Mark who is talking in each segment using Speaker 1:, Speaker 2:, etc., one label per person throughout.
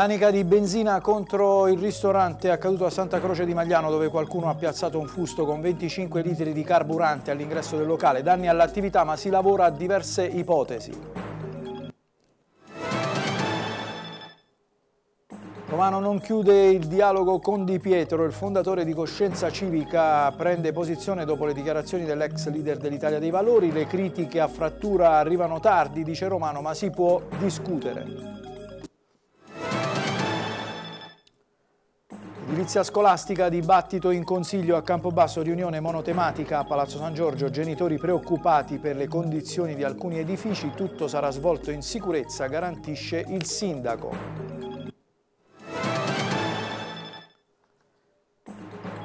Speaker 1: Tanica di benzina contro il ristorante accaduto a Santa Croce di Magliano dove qualcuno ha piazzato un fusto con 25 litri di carburante all'ingresso del locale. Danni all'attività ma si lavora a diverse ipotesi. Romano non chiude il dialogo con Di Pietro, il fondatore di Coscienza Civica prende posizione dopo le dichiarazioni dell'ex leader dell'Italia dei Valori, le critiche a frattura arrivano tardi, dice Romano, ma si può discutere. Edilizia scolastica, dibattito in consiglio a Campobasso, riunione monotematica a Palazzo San Giorgio, genitori preoccupati per le condizioni di alcuni edifici, tutto sarà svolto in sicurezza, garantisce il sindaco.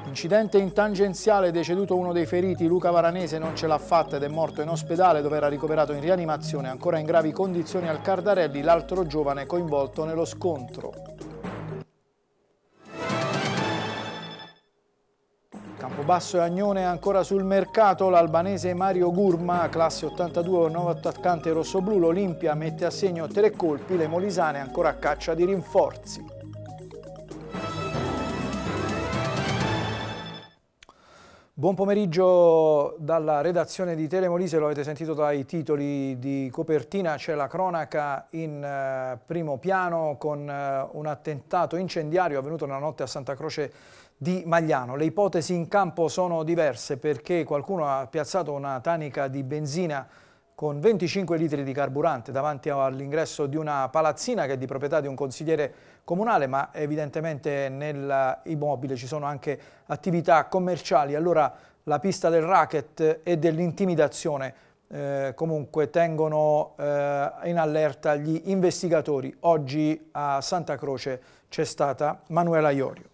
Speaker 1: Incidente in tangenziale, deceduto uno dei feriti, Luca Varanese non ce l'ha fatta ed è morto in ospedale dove era ricoverato in rianimazione, ancora in gravi condizioni al Cardarelli, l'altro giovane coinvolto nello scontro. Basso e Agnone ancora sul mercato, l'albanese Mario Gurma, classe 82, nuovo attaccante rossoblu, l'Olimpia mette a segno tre colpi, le Molisane ancora a caccia di rinforzi. Buon pomeriggio dalla redazione di Telemolise, lo avete sentito dai titoli di copertina, c'è la cronaca in eh, primo piano con eh, un attentato incendiario avvenuto nella notte a Santa Croce di Magliano. Le ipotesi in campo sono diverse perché qualcuno ha piazzato una tanica di benzina con 25 litri di carburante davanti all'ingresso di una palazzina che è di proprietà di un consigliere comunale, ma evidentemente nell'immobile ci sono anche attività commerciali. Allora la pista del racket e dell'intimidazione eh, comunque tengono eh, in allerta gli investigatori. Oggi a Santa Croce c'è stata Manuela
Speaker 2: Iorio.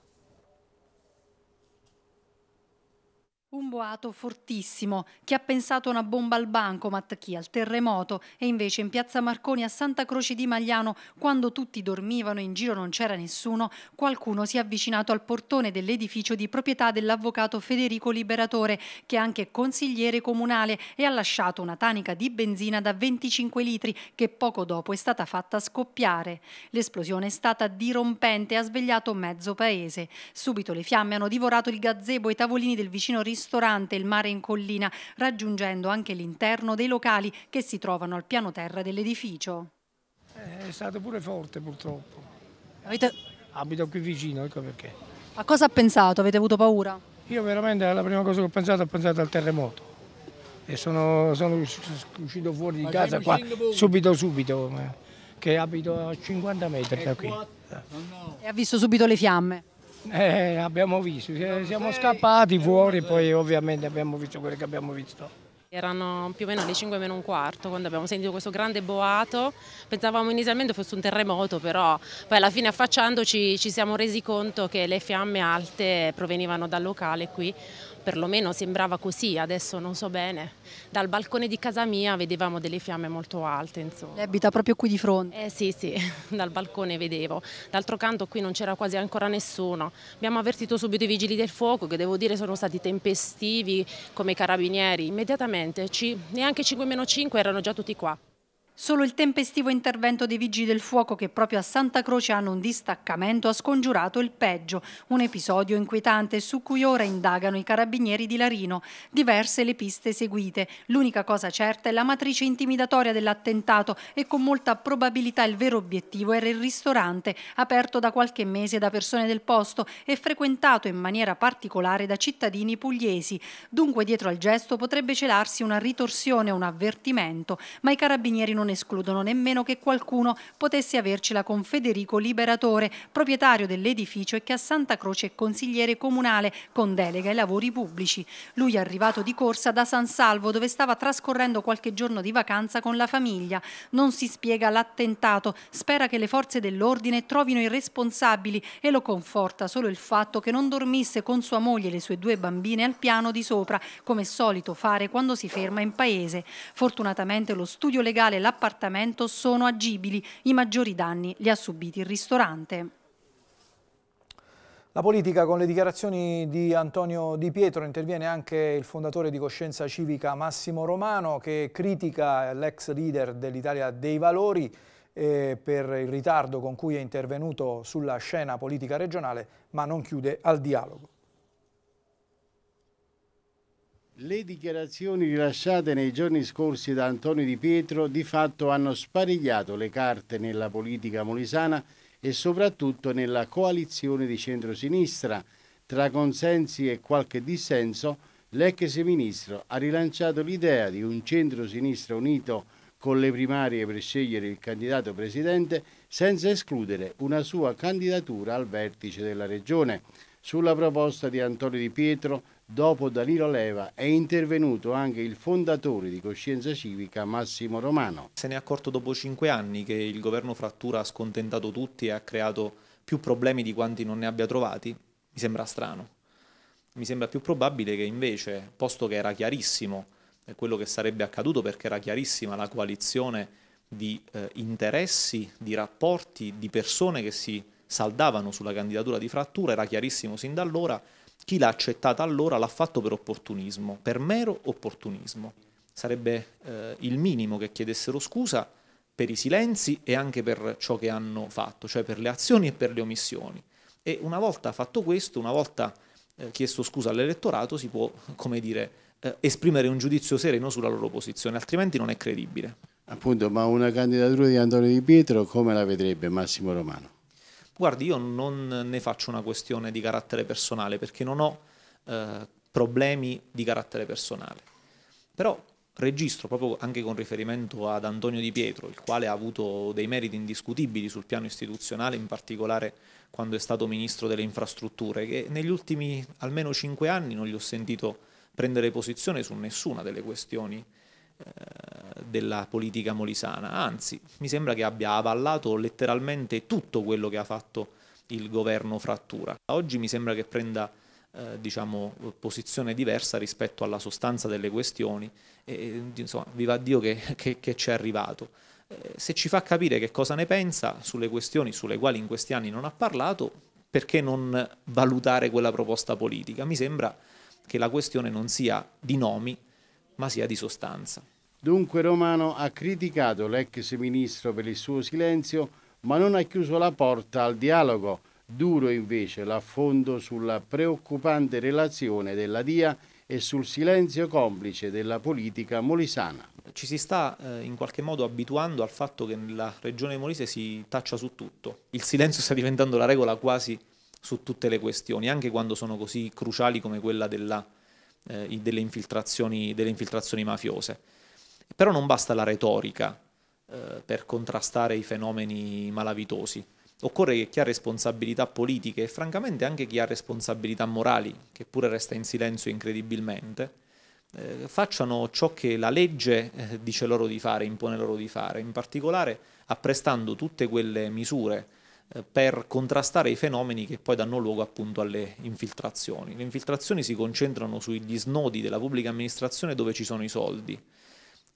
Speaker 3: Un boato fortissimo. Chi ha pensato una bomba al bancomat, chi al terremoto e invece in piazza Marconi a Santa Croce di Magliano, quando tutti dormivano e in giro non c'era nessuno, qualcuno si è avvicinato al portone dell'edificio di proprietà dell'avvocato Federico Liberatore, che è anche consigliere comunale e ha lasciato una tanica di benzina da 25 litri che poco dopo è stata fatta scoppiare. L'esplosione è stata dirompente e ha svegliato mezzo paese. Subito le fiamme hanno divorato il gazebo e i tavolini del vicino ristorante ristorante Il Mare in Collina, raggiungendo anche l'interno dei locali che si trovano al piano terra dell'edificio.
Speaker 4: Eh, è stato pure forte purtroppo. Avete... Abito qui vicino, ecco perché.
Speaker 3: A cosa ha pensato? Avete avuto paura?
Speaker 4: Io veramente la prima cosa che ho pensato, ho pensato al
Speaker 1: terremoto. E sono, sono uscito fuori di Ma casa qua, subito subito, eh, che abito a 50 metri da qui. Eh,
Speaker 3: e ha visto subito le fiamme?
Speaker 5: Eh,
Speaker 1: abbiamo visto, eh, siamo scappati fuori, poi ovviamente abbiamo visto quello che
Speaker 5: abbiamo visto. Erano più o meno le 5 meno un quarto quando abbiamo sentito questo grande boato, pensavamo inizialmente fosse un terremoto però poi alla fine affacciandoci ci siamo resi conto che le fiamme alte provenivano dal locale qui perlomeno sembrava così, adesso non so bene. Dal balcone di casa mia vedevamo delle fiamme molto alte. Insomma.
Speaker 3: abita proprio qui di fronte?
Speaker 5: Eh sì, sì, dal balcone vedevo. D'altro canto qui non c'era quasi ancora nessuno. Abbiamo avvertito subito i vigili del fuoco che devo dire sono stati tempestivi come
Speaker 3: carabinieri. Immediatamente, ci, neanche 5 5 erano già tutti qua. Solo il tempestivo intervento dei Vigili del Fuoco che proprio a Santa Croce hanno un distaccamento ha scongiurato il peggio, un episodio inquietante su cui ora indagano i carabinieri di Larino. Diverse le piste seguite, l'unica cosa certa è la matrice intimidatoria dell'attentato e con molta probabilità il vero obiettivo era il ristorante, aperto da qualche mese da persone del posto e frequentato in maniera particolare da cittadini pugliesi. Dunque dietro al gesto potrebbe celarsi una ritorsione, un avvertimento, ma i carabinieri non escludono nemmeno che qualcuno potesse avercela con Federico Liberatore, proprietario dell'edificio e che a Santa Croce è consigliere comunale con delega ai lavori pubblici. Lui è arrivato di corsa da San Salvo dove stava trascorrendo qualche giorno di vacanza con la famiglia. Non si spiega l'attentato, spera che le forze dell'ordine trovino i responsabili e lo conforta solo il fatto che non dormisse con sua moglie e le sue due bambine al piano di sopra, come solito fare quando si ferma in paese. Fortunatamente lo studio legale l'ha appartamento sono agibili. I maggiori danni li ha subiti il ristorante.
Speaker 1: La politica con le dichiarazioni di Antonio Di Pietro interviene anche il fondatore di Coscienza Civica Massimo Romano che critica l'ex leader dell'Italia dei Valori eh, per il ritardo con cui è intervenuto sulla scena politica regionale ma non chiude al dialogo.
Speaker 6: Le dichiarazioni rilasciate nei giorni scorsi da Antonio Di Pietro di fatto hanno sparigliato le carte nella politica molisana e soprattutto nella coalizione di centrosinistra. Tra consensi e qualche dissenso, l'ex ministro ha rilanciato l'idea di un centrosinistra unito con le primarie per scegliere il candidato presidente senza escludere una sua candidatura al vertice della regione. Sulla proposta di Antonio Di Pietro, dopo Danilo Leva, è intervenuto anche il fondatore di Coscienza Civica, Massimo Romano. Se ne è accorto dopo cinque
Speaker 7: anni che il governo frattura ha scontentato tutti e ha creato più problemi di quanti non ne abbia trovati? Mi sembra strano. Mi sembra più probabile che invece, posto che era chiarissimo quello che sarebbe accaduto perché era chiarissima la coalizione di eh, interessi, di rapporti, di persone che si saldavano sulla candidatura di Frattura, era chiarissimo sin da allora, chi l'ha accettata allora l'ha fatto per opportunismo, per mero opportunismo. Sarebbe eh, il minimo che chiedessero scusa per i silenzi e anche per ciò che hanno fatto, cioè per le azioni e per le omissioni. E una volta fatto questo, una volta eh, chiesto scusa all'elettorato, si può, come dire, eh, esprimere un giudizio sereno sulla loro posizione, altrimenti non è credibile.
Speaker 6: Appunto, ma una candidatura di Antonio Di Pietro come la vedrebbe Massimo Romano?
Speaker 7: guardi io non ne faccio una questione di carattere personale perché non ho eh, problemi di carattere personale, però registro proprio anche con riferimento ad Antonio Di Pietro, il quale ha avuto dei meriti indiscutibili sul piano istituzionale, in particolare quando è stato ministro delle infrastrutture, che negli ultimi almeno cinque anni non gli ho sentito prendere posizione su nessuna delle questioni eh, della politica molisana, anzi mi sembra che abbia avallato letteralmente tutto quello che ha fatto il governo frattura. Oggi mi sembra che prenda eh, diciamo, posizione diversa rispetto alla sostanza delle questioni e insomma, viva Dio che, che, che ci è arrivato. Eh, se ci fa capire che cosa ne pensa sulle questioni sulle quali in questi anni non ha parlato, perché non valutare quella proposta politica? Mi sembra che la questione non sia di nomi,
Speaker 6: ma sia di sostanza. Dunque Romano ha criticato l'ex ministro per il suo silenzio, ma non ha chiuso la porta al dialogo. Duro invece l'affondo sulla preoccupante relazione della DIA e sul silenzio complice della politica molisana. Ci si sta eh, in qualche modo abituando al fatto che nella
Speaker 7: regione molise si taccia su tutto. Il silenzio sta diventando la regola quasi su tutte le questioni, anche quando sono così cruciali come quella della eh, delle, infiltrazioni, delle, infiltrazioni, mafiose. Però non basta la retorica eh, per contrastare i fenomeni malavitosi. Occorre che chi ha responsabilità politiche e francamente anche chi ha responsabilità morali, che pure resta in silenzio incredibilmente, eh, facciano ciò che la legge eh, dice loro di fare, impone loro di fare, in particolare apprestando tutte quelle misure eh, per contrastare i fenomeni che poi danno luogo appunto alle infiltrazioni. Le infiltrazioni si concentrano sugli snodi della pubblica amministrazione dove ci sono i soldi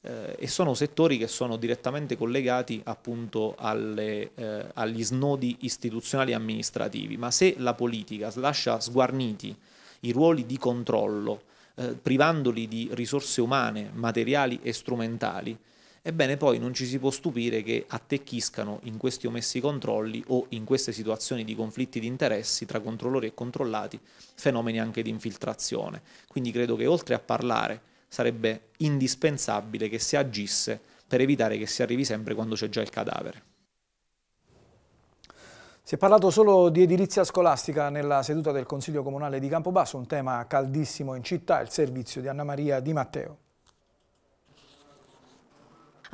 Speaker 7: eh, e sono settori che sono direttamente collegati appunto alle, eh, agli snodi istituzionali e amministrativi, ma se la politica lascia sguarniti i ruoli di controllo, eh, privandoli di risorse umane, materiali e strumentali, ebbene poi non ci si può stupire che attecchiscano in questi omessi controlli o in queste situazioni di conflitti di interessi tra controllori e controllati fenomeni anche di infiltrazione. Quindi credo che oltre a parlare sarebbe indispensabile che si agisse per evitare che si arrivi sempre quando c'è già il cadavere.
Speaker 1: Si è parlato solo di edilizia scolastica nella seduta del Consiglio Comunale di Campobasso, un tema caldissimo in città, il servizio di Anna Maria Di Matteo.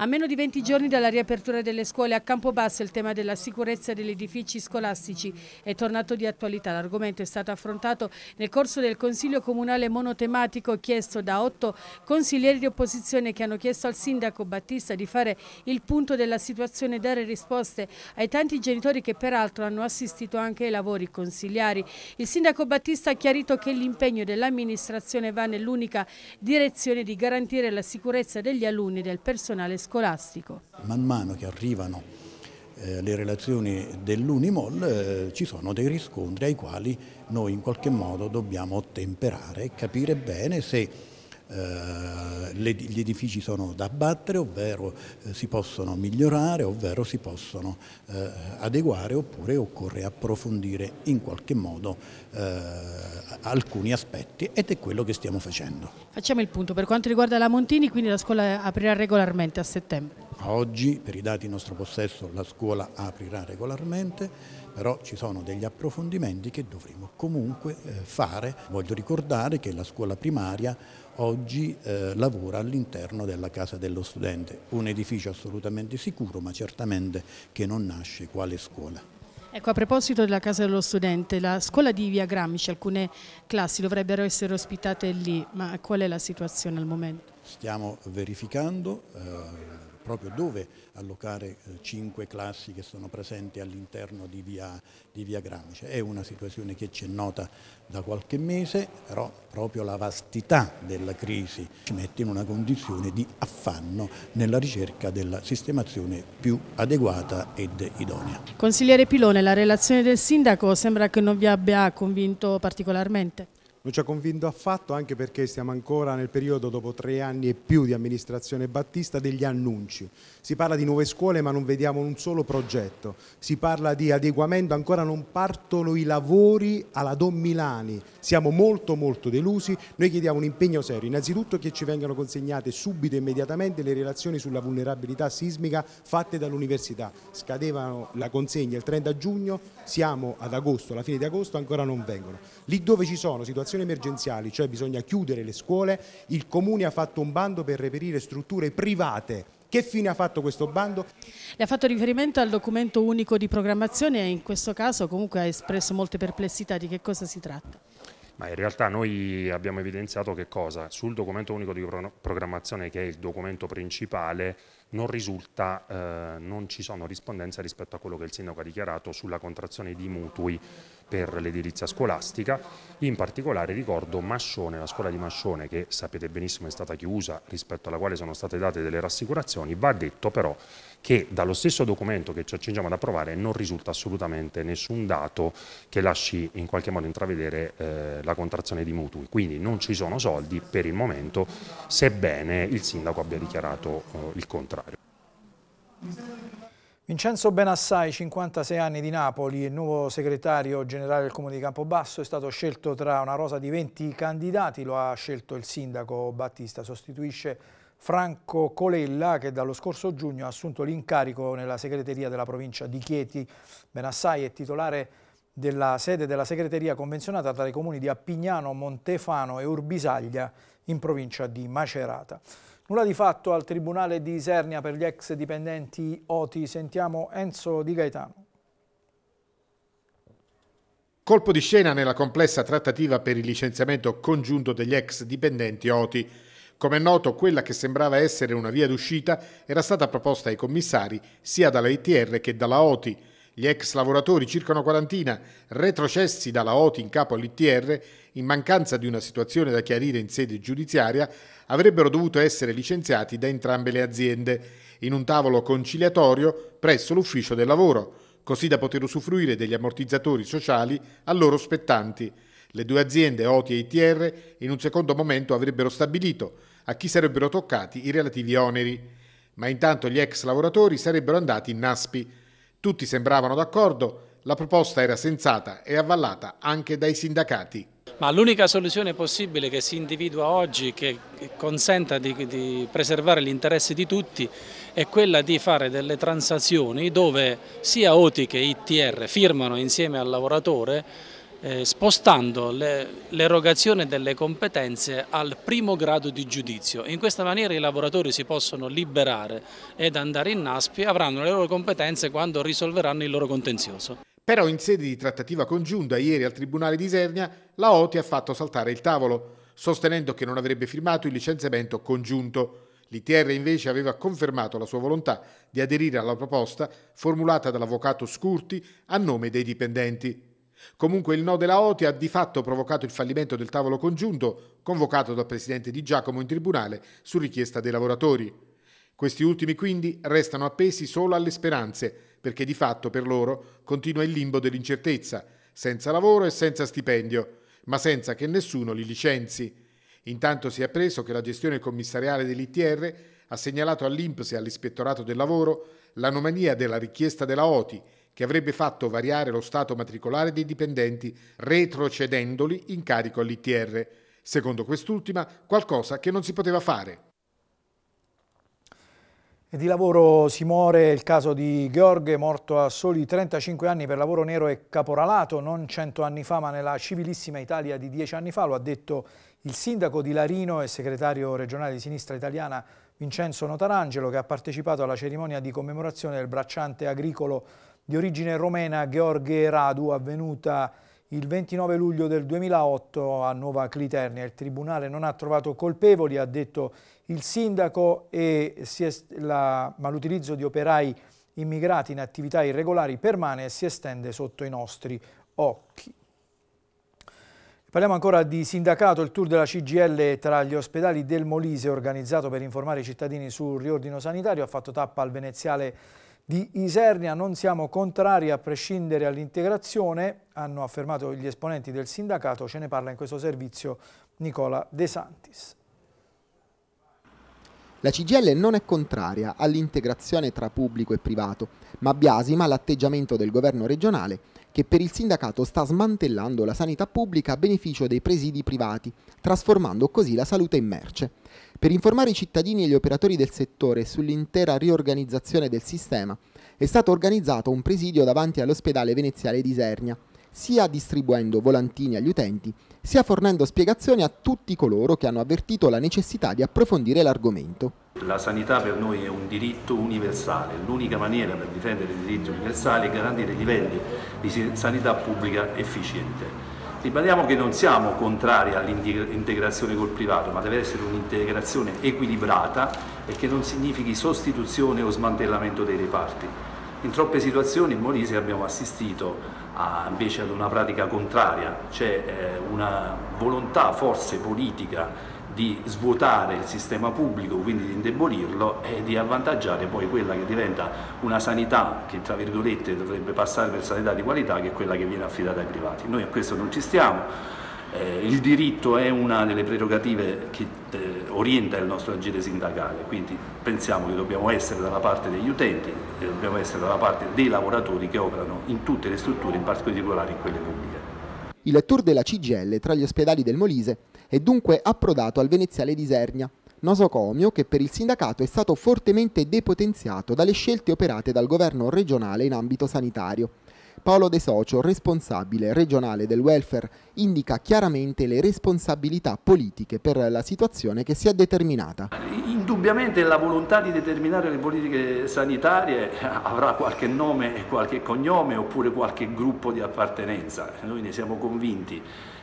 Speaker 5: A meno di 20 giorni dalla riapertura delle scuole a Campobasso il tema della sicurezza degli edifici scolastici è tornato di attualità. L'argomento è stato affrontato nel corso del Consiglio Comunale monotematico chiesto da otto consiglieri di opposizione che hanno chiesto al sindaco Battista di fare il punto della situazione e dare risposte ai tanti genitori che peraltro hanno assistito anche ai lavori consigliari. Il sindaco Battista ha chiarito che l'impegno dell'amministrazione va nell'unica direzione di garantire la sicurezza degli alunni e del personale scolastico scolastico.
Speaker 2: Man mano che arrivano eh, le relazioni dell'Unimol eh, ci sono dei riscontri ai quali noi in qualche modo dobbiamo ottemperare e capire bene se eh, gli edifici sono da abbattere, ovvero eh, si possono migliorare, ovvero si possono eh, adeguare oppure occorre approfondire in qualche modo alcuni aspetti ed è quello che stiamo facendo.
Speaker 5: Facciamo il punto, per quanto riguarda la Montini, quindi la scuola aprirà regolarmente a settembre?
Speaker 2: Oggi, per i dati in nostro possesso, la scuola aprirà regolarmente, però ci sono degli approfondimenti che dovremo comunque fare. Voglio ricordare che la scuola primaria oggi eh, lavora all'interno della Casa dello Studente, un edificio assolutamente sicuro ma certamente che non nasce quale scuola.
Speaker 5: Ecco, a proposito della Casa dello Studente, la scuola di Via Gramsci, alcune classi dovrebbero essere ospitate lì, ma qual è la situazione al momento?
Speaker 2: Stiamo verificando, eh, proprio dove allocare eh, cinque classi che sono presenti all'interno di via, di via Gramice. È una situazione che ci è nota da qualche mese, però proprio la vastità della crisi ci mette in una condizione di affanno nella ricerca della sistemazione più adeguata ed idonea.
Speaker 5: Consigliere Pilone, la relazione del sindaco sembra che non vi abbia convinto particolarmente.
Speaker 8: Non ci ha convinto affatto anche perché stiamo ancora nel periodo dopo tre anni e più di amministrazione battista degli annunci. Si parla di nuove scuole ma non vediamo un solo progetto. Si parla di adeguamento, ancora non partono i lavori alla Don Milani. Siamo molto molto delusi. Noi chiediamo un impegno serio. Innanzitutto che ci vengano consegnate subito e immediatamente le relazioni sulla vulnerabilità sismica fatte dall'università. Scadevano la consegna il 30 giugno, siamo ad agosto, alla fine di agosto ancora non vengono. Lì dove ci sono situazioni emergenziali, cioè bisogna chiudere le scuole, il Comune ha fatto un bando per reperire strutture private che fine ha fatto questo bando?
Speaker 5: Le ha fatto riferimento al documento unico di programmazione e in questo caso comunque ha espresso molte perplessità di che cosa si tratta.
Speaker 9: Ma in realtà noi abbiamo evidenziato che cosa? Sul documento unico di programmazione, che è il documento principale, non risulta, eh, non ci sono rispondenze rispetto a quello che il sindaco ha dichiarato sulla contrazione di mutui per l'edilizia scolastica, in particolare ricordo Mascione, la scuola di Mascione che sapete benissimo è stata chiusa rispetto alla quale sono state date delle rassicurazioni, va detto però che dallo stesso documento che ci accingiamo ad approvare non risulta assolutamente nessun dato che lasci in qualche modo intravedere eh, la contrazione di mutui, quindi non ci sono soldi per il momento sebbene il sindaco abbia dichiarato eh, il contrario.
Speaker 1: Vincenzo Benassai, 56 anni di Napoli, nuovo segretario generale del Comune di Campobasso, è stato scelto tra una rosa di 20 candidati, lo ha scelto il sindaco Battista, sostituisce Franco Colella che dallo scorso giugno ha assunto l'incarico nella segreteria della provincia di Chieti. Benassai è titolare della sede della segreteria convenzionata tra i comuni di Appignano, Montefano e Urbisaglia in provincia di Macerata. Nulla di fatto al Tribunale di Isernia per gli ex dipendenti OTI. Sentiamo Enzo Di Gaetano.
Speaker 8: Colpo di scena nella complessa trattativa per il licenziamento congiunto degli ex dipendenti OTI. Come è noto, quella che sembrava essere una via d'uscita era stata proposta ai commissari sia dalla ITR che dalla OTI. Gli ex lavoratori, circa una quarantina, retrocessi dalla OTI in capo all'ITR, in mancanza di una situazione da chiarire in sede giudiziaria, avrebbero dovuto essere licenziati da entrambe le aziende in un tavolo conciliatorio presso l'ufficio del lavoro, così da poter usufruire degli ammortizzatori sociali a loro spettanti. Le due aziende, OTI e ITR, in un secondo momento avrebbero stabilito a chi sarebbero toccati i relativi oneri, ma intanto gli ex lavoratori sarebbero andati in Naspi, tutti sembravano d'accordo, la proposta era sensata e avvallata anche dai sindacati.
Speaker 10: Ma l'unica soluzione possibile che si individua oggi che consenta di, di preservare interessi di tutti è quella di fare delle transazioni dove sia OTI che ITR firmano insieme al lavoratore eh, spostando l'erogazione delle competenze al primo grado di giudizio. In questa maniera i lavoratori si possono liberare ed andare in NASPI, avranno le loro competenze quando risolveranno il loro contenzioso.
Speaker 8: Però in sede di trattativa congiunta ieri al Tribunale di Isernia, la OTI ha fatto saltare il tavolo, sostenendo che non avrebbe firmato il licenziamento congiunto. L'ITR invece aveva confermato la sua volontà di aderire alla proposta formulata dall'avvocato Scurti a nome dei dipendenti. Comunque il no della OTI ha di fatto provocato il fallimento del tavolo congiunto convocato dal presidente Di Giacomo in tribunale su richiesta dei lavoratori. Questi ultimi quindi restano appesi solo alle speranze, perché di fatto per loro continua il limbo dell'incertezza, senza lavoro e senza stipendio, ma senza che nessuno li licenzi. Intanto si è appreso che la gestione commissariale dell'ITR ha segnalato all'INPS e all'Ispettorato del Lavoro l'anomalia della richiesta della OTI che avrebbe fatto variare lo stato matricolare dei dipendenti, retrocedendoli in carico all'ITR. Secondo quest'ultima, qualcosa che non si poteva fare.
Speaker 1: E di lavoro si muore il caso di Gheorghe, morto a soli 35 anni per lavoro nero e caporalato, non 100 anni fa ma nella civilissima Italia di 10 anni fa, lo ha detto il sindaco di Larino e segretario regionale di sinistra italiana Vincenzo Notarangelo che ha partecipato alla cerimonia di commemorazione del bracciante agricolo di origine romena Gheorghe Radu avvenuta il 29 luglio del 2008 a Nuova Cliternia. Il Tribunale non ha trovato colpevoli, ha detto il sindaco, la, ma l'utilizzo di operai immigrati in attività irregolari permane e si estende sotto i nostri occhi. Parliamo ancora di sindacato, il tour della CGL tra gli ospedali del Molise organizzato per informare i cittadini sul riordino sanitario ha fatto tappa al veneziale di Isernia. Non siamo contrari a prescindere all'integrazione, hanno affermato gli esponenti del sindacato, ce ne parla in questo servizio Nicola De Santis.
Speaker 11: La CGL non è contraria all'integrazione tra pubblico e privato, ma biasima l'atteggiamento del governo regionale che per il sindacato sta smantellando la sanità pubblica a beneficio dei presidi privati, trasformando così la salute in merce. Per informare i cittadini e gli operatori del settore sull'intera riorganizzazione del sistema, è stato organizzato un presidio davanti all'ospedale veneziale di Isernia, sia distribuendo volantini agli utenti, sia fornendo spiegazioni a tutti coloro che hanno avvertito la necessità di approfondire l'argomento.
Speaker 9: La sanità per noi è un diritto universale, l'unica maniera per difendere i diritti universali è garantire livelli di sanità pubblica efficiente. Ribadiamo che non siamo contrari all'integrazione col privato, ma deve essere un'integrazione equilibrata e che non significhi sostituzione o smantellamento dei reparti. In troppe situazioni in Molise abbiamo assistito Ah, invece ad una pratica contraria, c'è eh, una volontà forse politica di svuotare il sistema pubblico, quindi di indebolirlo e di avvantaggiare poi quella che diventa una sanità che tra virgolette dovrebbe passare per sanità di qualità che è quella che viene affidata ai privati. Noi a questo non ci stiamo, eh, il diritto è una delle prerogative che eh, orienta il nostro agire sindacale, quindi pensiamo che dobbiamo essere dalla parte degli utenti, e eh, dobbiamo essere dalla parte dei lavoratori che operano in tutte le strutture, in particolare in quelle pubbliche.
Speaker 11: Il tour della CGL tra gli ospedali del Molise è dunque approdato al veneziale di Sernia, nosocomio che per il sindacato è stato fortemente depotenziato dalle scelte operate dal governo regionale in ambito sanitario. Paolo De Socio, responsabile regionale del welfare, indica chiaramente le responsabilità politiche per la situazione che si è determinata.
Speaker 9: Indubbiamente la volontà di determinare le politiche sanitarie avrà qualche nome e qualche cognome oppure qualche gruppo di appartenenza, noi ne siamo convinti.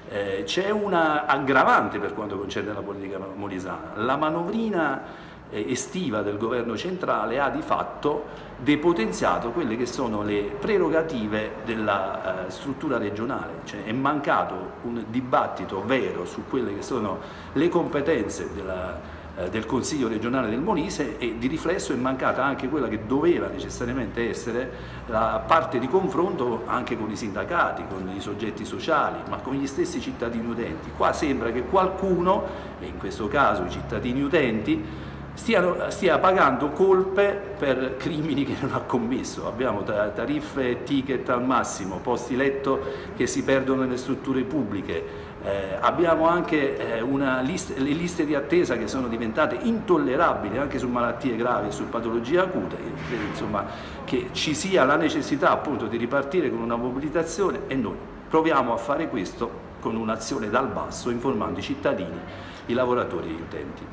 Speaker 9: Eh, C'è una aggravante per quanto concerne la politica molisana, la manovrina eh, estiva del governo centrale ha di fatto depotenziato quelle che sono le prerogative della eh, struttura regionale, cioè è mancato un dibattito vero su quelle che sono le competenze della, eh, del Consiglio regionale del Molise e di riflesso è mancata anche quella che doveva necessariamente essere la parte di confronto anche con i sindacati, con i soggetti sociali, ma con gli stessi cittadini utenti. Qua sembra che qualcuno, e in questo caso i cittadini utenti, stiano, stia pagando colpe per crimini che non ha commesso. Abbiamo tariffe e ticket al massimo, posti letto che si perdono nelle strutture pubbliche, eh, abbiamo anche eh, list le liste di attesa che sono diventate intollerabili anche su malattie gravi e su patologie acute, Io credo insomma, che ci sia la necessità appunto di ripartire con una mobilitazione e noi proviamo a fare questo con un'azione dal basso informando i cittadini, i lavoratori e gli utenti.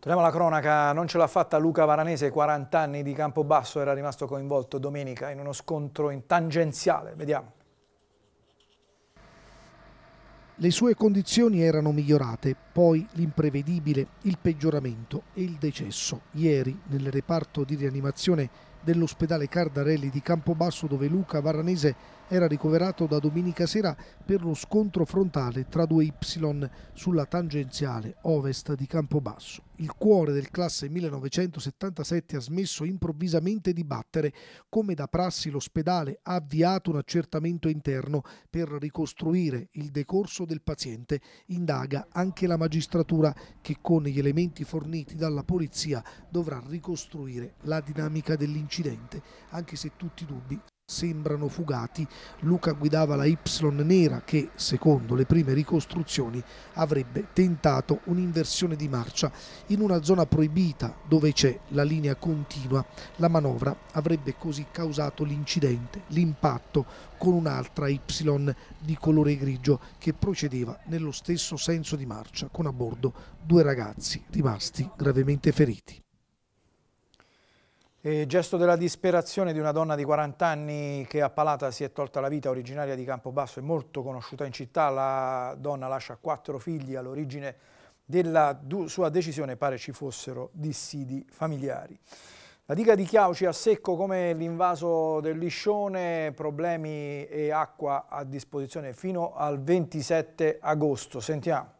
Speaker 1: Torniamo alla cronaca, non ce l'ha fatta Luca Varanese, 40 anni di Campobasso, era rimasto coinvolto domenica in uno scontro in tangenziale, vediamo.
Speaker 12: Le sue condizioni erano migliorate, poi l'imprevedibile, il peggioramento e il decesso. Ieri, nel reparto di rianimazione dell'ospedale Cardarelli di Campobasso, dove Luca Varanese era ricoverato da domenica sera per lo scontro frontale tra due Y sulla tangenziale ovest di Campobasso. Il cuore del classe 1977 ha smesso improvvisamente di battere. Come da prassi l'ospedale ha avviato un accertamento interno per ricostruire il decorso del paziente. Indaga anche la magistratura che con gli elementi forniti dalla polizia dovrà ricostruire la dinamica dell'incidente, anche se tutti i dubbi sembrano fugati. Luca guidava la Y nera che, secondo le prime ricostruzioni, avrebbe tentato un'inversione di marcia in una zona proibita dove c'è la linea continua. La manovra avrebbe così causato l'incidente, l'impatto con un'altra Y di colore grigio che procedeva nello stesso senso di marcia con a bordo due ragazzi rimasti gravemente feriti.
Speaker 1: E gesto della disperazione di una donna di 40 anni che a Palata si è tolta la vita, originaria di Campobasso e molto conosciuta in città. La donna lascia quattro figli all'origine della sua decisione pare ci fossero dissidi familiari. La diga di Chiauci a secco come l'invaso del liscione, problemi e acqua a disposizione fino al 27 agosto. Sentiamo.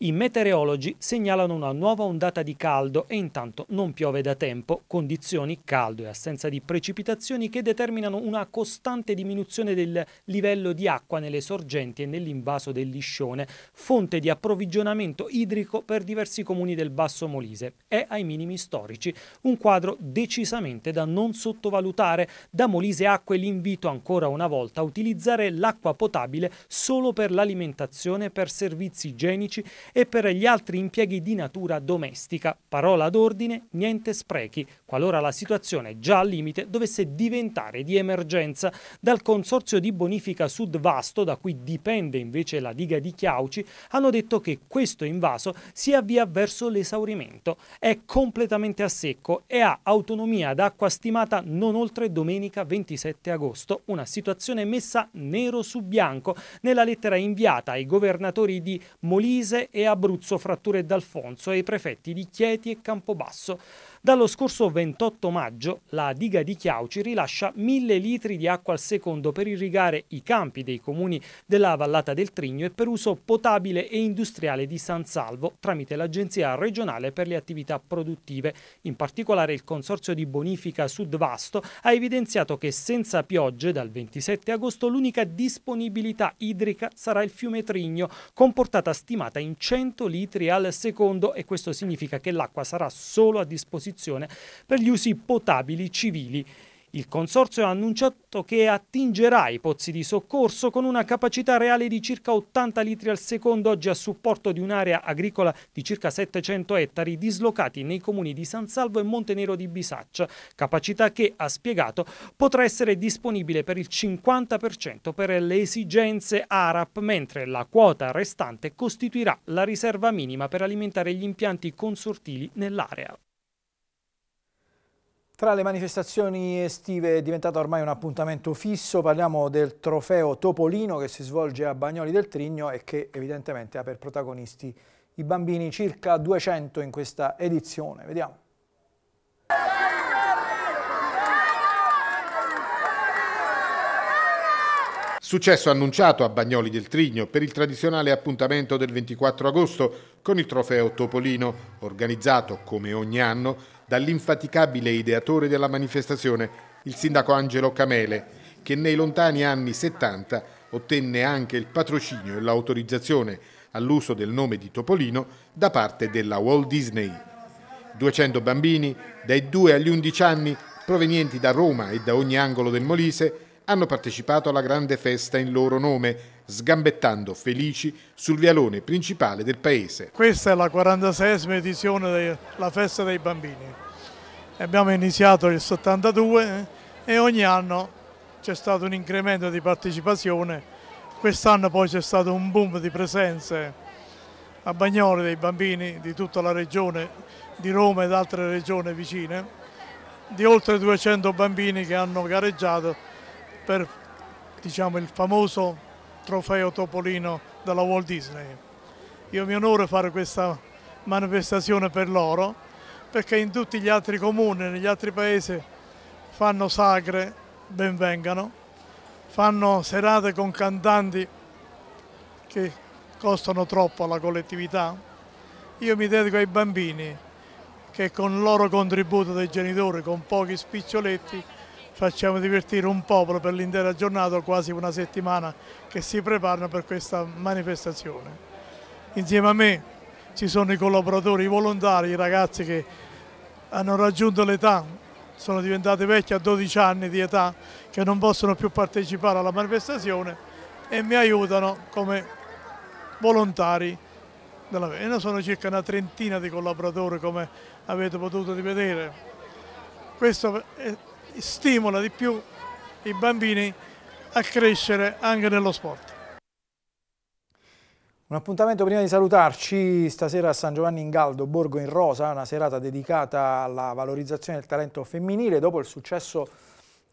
Speaker 10: I meteorologi segnalano una nuova ondata di caldo e intanto non piove da tempo, condizioni caldo e assenza di precipitazioni che determinano una costante diminuzione del livello di acqua nelle sorgenti e nell'invaso del liscione, fonte di approvvigionamento idrico per diversi comuni del Basso Molise. È ai minimi storici, un quadro decisamente da non sottovalutare. Da Molise Acque l'invito ancora una volta a utilizzare l'acqua potabile solo per l'alimentazione, per servizi igienici e per gli altri impieghi di natura domestica. Parola d'ordine, niente sprechi, qualora la situazione già al limite dovesse diventare di emergenza. Dal Consorzio di Bonifica Sud Vasto, da cui dipende invece la diga di Chiauci, hanno detto che questo invaso si avvia verso l'esaurimento. È completamente a secco e ha autonomia d'acqua stimata non oltre domenica 27 agosto, una situazione messa nero su bianco nella lettera inviata ai governatori di Molise e Abruzzo, fratture D'Alfonso e i prefetti di Chieti e Campobasso. Dallo scorso 28 maggio la diga di Chiauci rilascia 1000 litri di acqua al secondo per irrigare i campi dei comuni della Vallata del Trigno e per uso potabile e industriale di San Salvo tramite l'Agenzia regionale per le attività produttive. In particolare il Consorzio di Bonifica Sud Vasto ha evidenziato che senza piogge dal 27 agosto l'unica disponibilità idrica sarà il fiume Trigno, con portata stimata in 100 litri al secondo e questo significa che l'acqua sarà solo a disposizione disposizione per gli usi potabili civili. Il consorzio ha annunciato che attingerà i pozzi di soccorso con una capacità reale di circa 80 litri al secondo oggi a supporto di un'area agricola di circa 700 ettari dislocati nei comuni di San Salvo e Montenero di Bisaccia, capacità che, ha spiegato, potrà essere disponibile per il 50% per le esigenze ARAP, mentre la quota restante costituirà la riserva minima per alimentare gli impianti consortili nell'area.
Speaker 1: Tra le manifestazioni estive è diventato ormai un appuntamento fisso, parliamo del trofeo Topolino che si svolge a Bagnoli del Trigno e che evidentemente ha per protagonisti i bambini, circa 200 in questa edizione. Vediamo.
Speaker 8: Successo annunciato a Bagnoli del Trigno per il tradizionale appuntamento del 24 agosto con il trofeo Topolino, organizzato come ogni anno dall'infaticabile ideatore della manifestazione, il sindaco Angelo Camele, che nei lontani anni 70 ottenne anche il patrocinio e l'autorizzazione all'uso del nome di Topolino da parte della Walt Disney. 200 bambini, dai 2 agli 11 anni, provenienti da Roma e da ogni angolo del Molise, hanno partecipato alla grande festa in loro nome, sgambettando felici sul vialone principale del paese.
Speaker 4: Questa è la 46esima edizione della festa dei bambini. Abbiamo iniziato nel 72 eh, e ogni anno c'è stato un incremento di partecipazione. Quest'anno poi c'è stato un boom di presenze a Bagnoli dei bambini di tutta la regione, di Roma ed altre regioni vicine, di oltre 200 bambini che hanno gareggiato per diciamo, il famoso trofeo Topolino della Walt Disney. Io mi onoro fare questa manifestazione per loro perché in tutti gli altri comuni, negli altri paesi fanno sagre, benvengano, fanno serate con cantanti che costano troppo alla collettività. Io mi dedico ai bambini che con il loro contributo dei genitori, con pochi spiccioletti, facciamo divertire un popolo per l'intera giornata, quasi una settimana che si preparano per questa manifestazione. Insieme a me ci sono i collaboratori, i volontari, i ragazzi che hanno raggiunto l'età, sono diventati vecchi a 12 anni di età, che non possono più partecipare alla manifestazione e mi aiutano come volontari della Vena. Sono circa una trentina di collaboratori come avete potuto vedere. Questo è stimola di più i bambini a crescere anche nello sport.
Speaker 1: Un appuntamento prima di salutarci, stasera a San Giovanni in Galdo, Borgo in Rosa, una serata dedicata alla valorizzazione del talento femminile. Dopo il successo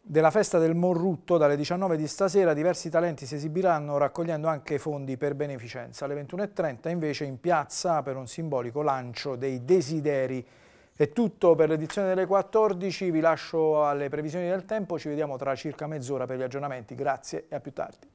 Speaker 1: della festa del Morrutto, dalle 19 di stasera diversi talenti si esibiranno raccogliendo anche fondi per beneficenza. Alle 21.30 invece in piazza per un simbolico lancio dei desideri femminili. È tutto per l'edizione delle 14, vi lascio alle previsioni del tempo, ci vediamo tra circa mezz'ora per gli aggiornamenti, grazie e a più tardi.